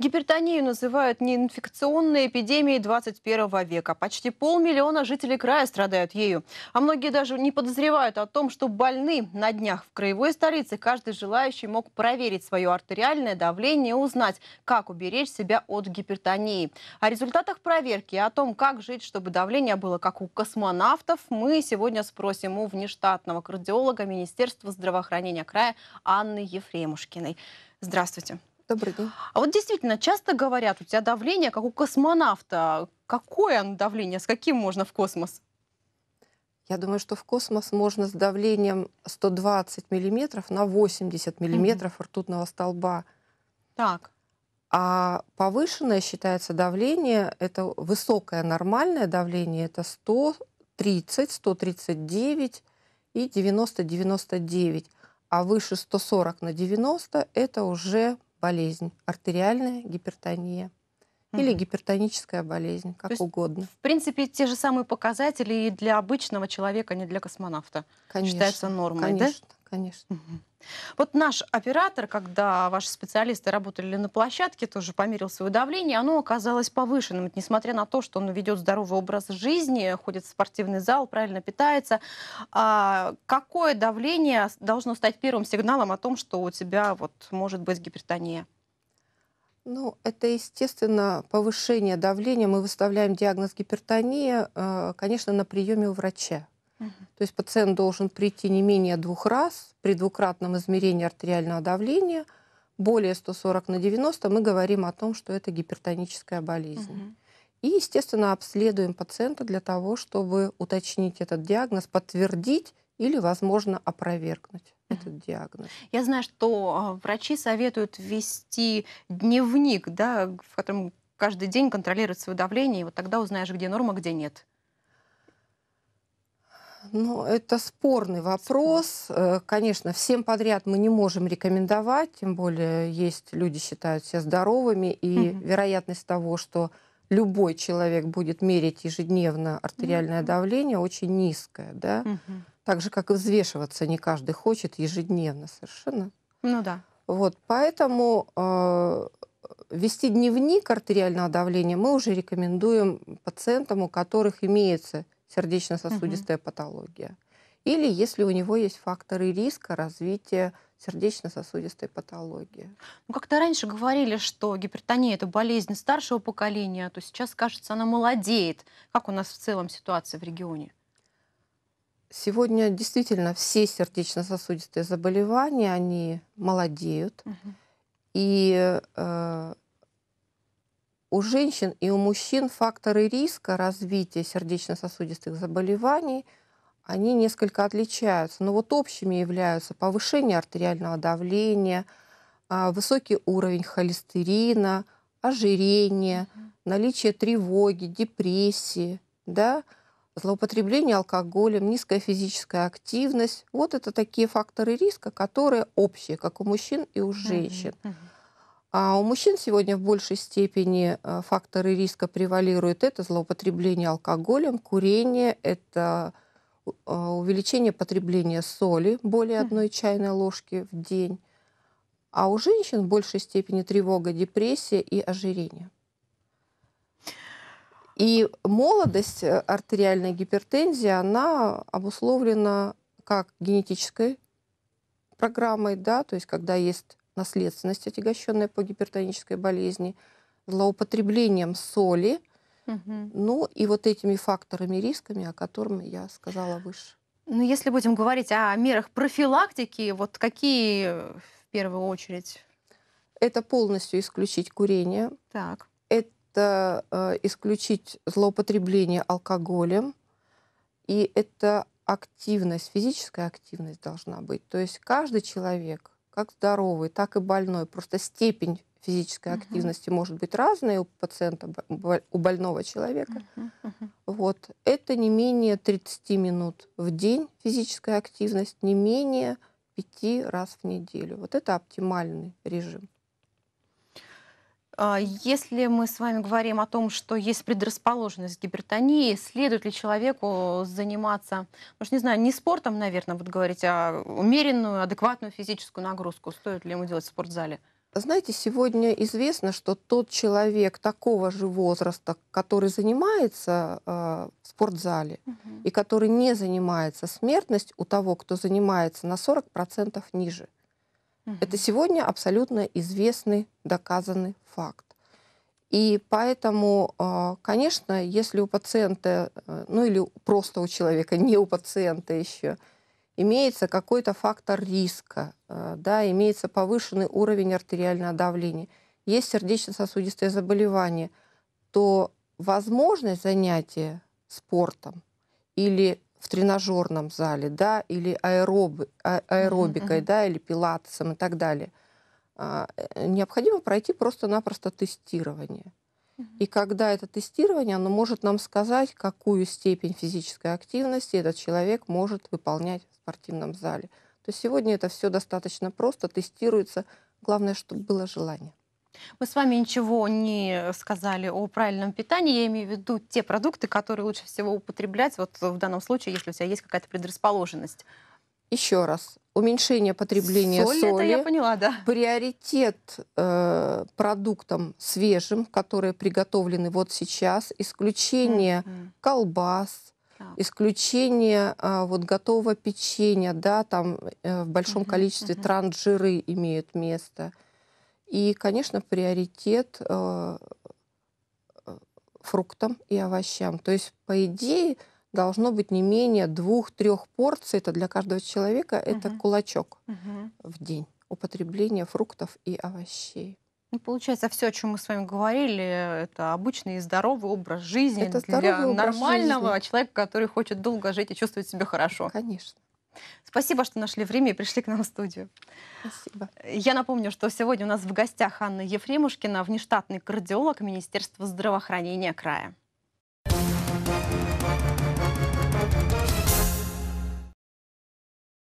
Гипертонию называют неинфекционной эпидемией 21 века. Почти полмиллиона жителей края страдают ею. А многие даже не подозревают о том, что больны. На днях в краевой столице каждый желающий мог проверить свое артериальное давление и узнать, как уберечь себя от гипертонии. О результатах проверки и о том, как жить, чтобы давление было как у космонавтов, мы сегодня спросим у внештатного кардиолога Министерства здравоохранения края Анны Ефремушкиной. Здравствуйте. Добрый день. А вот действительно, часто говорят, у тебя давление, как у космонавта. Какое оно давление, с каким можно в космос? Я думаю, что в космос можно с давлением 120 миллиметров на 80 миллиметров mm-hmm. ртутного столба. Так. А повышенное считается давление, это высокое нормальное давление, это 130, 139 и 90-99. А выше 140 на 90 это уже болезнь, артериальная гипертония или гипертоническая болезнь, как То есть, угодно. В принципе, те же самые показатели и для обычного человека, а не для космонавта. Конечно, считается нормой, конечно, да? конечно. Вот наш оператор, когда ваши специалисты работали на площадке, тоже померил свое давление, оно оказалось повышенным, несмотря на то, что он ведет здоровый образ жизни, ходит в спортивный зал, правильно питается. А какое давление должно стать первым сигналом о том, что у тебя вот может быть гипертония? Ну, это, естественно, повышение давления. Мы выставляем диагноз гипертония, э, конечно, на приеме у врача. То есть пациент должен прийти не менее двух раз при двукратном измерении артериального давления. Более 140 на 90 мы говорим о том, что это гипертоническая болезнь. Угу. И, естественно, обследуем пациента для того, чтобы уточнить этот диагноз, подтвердить или, возможно, опровергнуть mm этот диагноз. Я знаю, что а, врачи советуют вести дневник, да, в котором каждый день контролировать свое давление, и вот тогда узнаешь, где норма, а где нет. Ну, это спорный вопрос. Спорный. Э, конечно, всем подряд мы не можем рекомендовать, тем более есть люди считают себя здоровыми, и угу. вероятность того, что любой человек будет мерить ежедневно артериальное угу. давление, очень низкая, да? Угу. Так же, как и взвешиваться не каждый хочет ежедневно совершенно. Ну да. Вот, поэтому э, вести дневник артериального давления мы уже рекомендуем пациентам, у которых имеется сердечно-сосудистая угу. патология. Или если у него есть факторы риска развития сердечно-сосудистой патологии. Ну, как-то раньше говорили, что гипертония – это болезнь старшего поколения, а то сейчас, кажется, она молодеет. Как у нас в целом ситуация в регионе? Сегодня действительно все сердечно-сосудистые заболевания, они молодеют. Угу. И э, у женщин и у мужчин факторы риска развития сердечно-сосудистых заболеваний, они несколько отличаются. Но вот общими являются повышение артериального давления, а, высокий уровень холестерина, ожирение, наличие тревоги, депрессии, да, злоупотребление алкоголем, низкая физическая активность. Вот это такие факторы риска, которые общие, как у мужчин и у женщин. Uh-huh, uh-huh. А у мужчин сегодня в большей степени э, факторы риска превалируют. Это злоупотребление алкоголем, курение, это э, увеличение потребления соли более одной чайной ложки в день. А у женщин в большей степени тревога, депрессия и ожирение. И молодость э, артериальной гипертензии, она обусловлена как генетической программой, да, то есть когда есть наследственность, отягощенная по гипертонической болезни, злоупотреблением соли, угу. ну и вот этими факторами, рисками, о котором я сказала выше. Ну, если будем говорить о мерах профилактики, вот какие э, в первую очередь? Это полностью исключить курение. Так. Это э, исключить злоупотребление алкоголем. И это активность, физическая активность должна быть. То есть каждый человек как здоровый, так и больной. Просто степень физической uh-huh. активности может быть разной у пациента, у больного человека. Uh-huh. Uh-huh. Вот. Это не менее 30 минут в день физическая активность, не менее 5 раз в неделю. Вот это оптимальный режим. А, если мы с вами говорим о том, что есть предрасположенность к гипертонии, следует ли человеку заниматься, ну, не знаю, не спортом, наверное, вот говорить, а умеренную, адекватную физическую нагрузку, стоит ли ему делать в спортзале? Знаете, сегодня известно, что тот человек такого же возраста, который занимается э, в спортзале угу. и который не занимается, смертность у того, кто занимается, на 40% ниже. Это сегодня абсолютно известный, доказанный факт. И поэтому, а, конечно, если у пациента, э, ну или просто у человека, не у пациента еще, имеется какой-то фактор риска, э, да, имеется повышенный уровень артериального давления, есть сердечно-сосудистые заболевания, то возможность занятия спортом или в тренажерном зале, да, или аэроб, а, аэробикой, mm-hmm. да, или пилатесом и так далее, а, э, необходимо пройти просто-напросто тестирование. И когда это тестирование, оно может нам сказать, какую степень физической активности этот человек может выполнять в спортивном зале. То есть сегодня это все достаточно просто, тестируется. Главное, чтобы было желание. Мы с вами ничего не сказали о правильном питании. Я имею в виду те продукты, которые лучше всего употреблять, вот э, в данном случае, если у тебя есть какая-то предрасположенность. Еще раз, уменьшение потребления Соль, соли. я поняла, да. Приоритет э, продуктам свежим, которые приготовлены вот сейчас. Исключение mm-hmm. колбас, так. исключение э, вот готового печенья, да, там э, в большом mm-hmm. количестве mm-hmm. трансжиры имеют место. И, конечно, приоритет э, э, фруктам и овощам. То есть, по идее, должно быть не менее двух-трех порций, это для каждого человека, угу. это кулачок угу. в день употребления фруктов и овощей. Ну, получается, все, о чем мы с вами говорили, это обычный и здоровый образ жизни это для нормального жизни. человека, который хочет долго жить и чувствовать себя хорошо. Конечно. Спасибо, что нашли время и пришли к нам в студию. Спасибо. Я напомню, что сегодня у нас в гостях Анна Ефремушкина, внештатный кардиолог Министерства здравоохранения края.